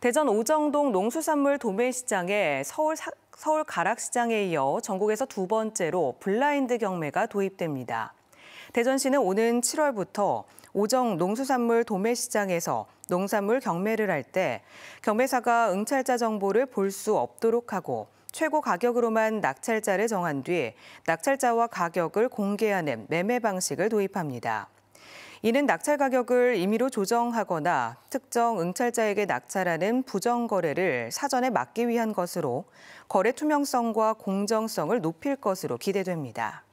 대전 오정동 농수산물 도매시장에 서울, 사, 서울 가락시장에 이어 전국에서 두 번째로 블라인드 경매가 도입됩니다. 대전시는 오는 7월부터 오정 농수산물 도매시장에서 농산물 경매를 할 때 경매사가 응찰자 정보를 볼 수 없도록 하고 최고 가격으로만 낙찰자를 정한 뒤 낙찰자와 가격을 공개하는 매매 방식을 도입합니다. 이는 낙찰 가격을 임의로 조정하거나 특정 응찰자에게 낙찰하는 부정 거래를 사전에 막기 위한 것으로 거래 투명성과 공정성을 높일 것으로 기대됩니다.